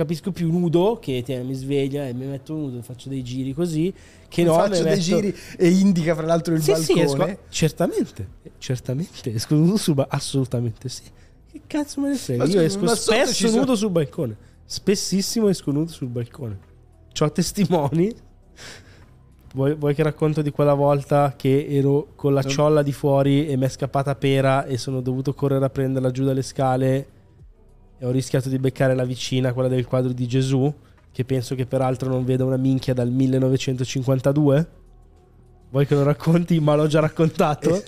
capisco più nudo che te, mi sveglia e mi metto nudo, e faccio dei giri così, che mi no, faccio dei metto... giri e indica fra l'altro il sì, balcone. Sì, esco... certamente, certamente, esco nudo su ba... assolutamente sì. Che cazzo me ne frega? Io esco spesso sono... nudo sul balcone, spessissimo esco nudo sul balcone. Ho testimoni. Vuoi, vuoi, che racconto di quella volta che ero con la ciolla di fuori e mi è scappata pera e sono dovuto correre a prenderla giù dalle scale? e ho rischiato di beccare la vicina, quella del quadro di Gesù, che penso che peraltro non veda una minchia dal 1952. Vuoi che lo racconti? Ma l'ho già raccontato.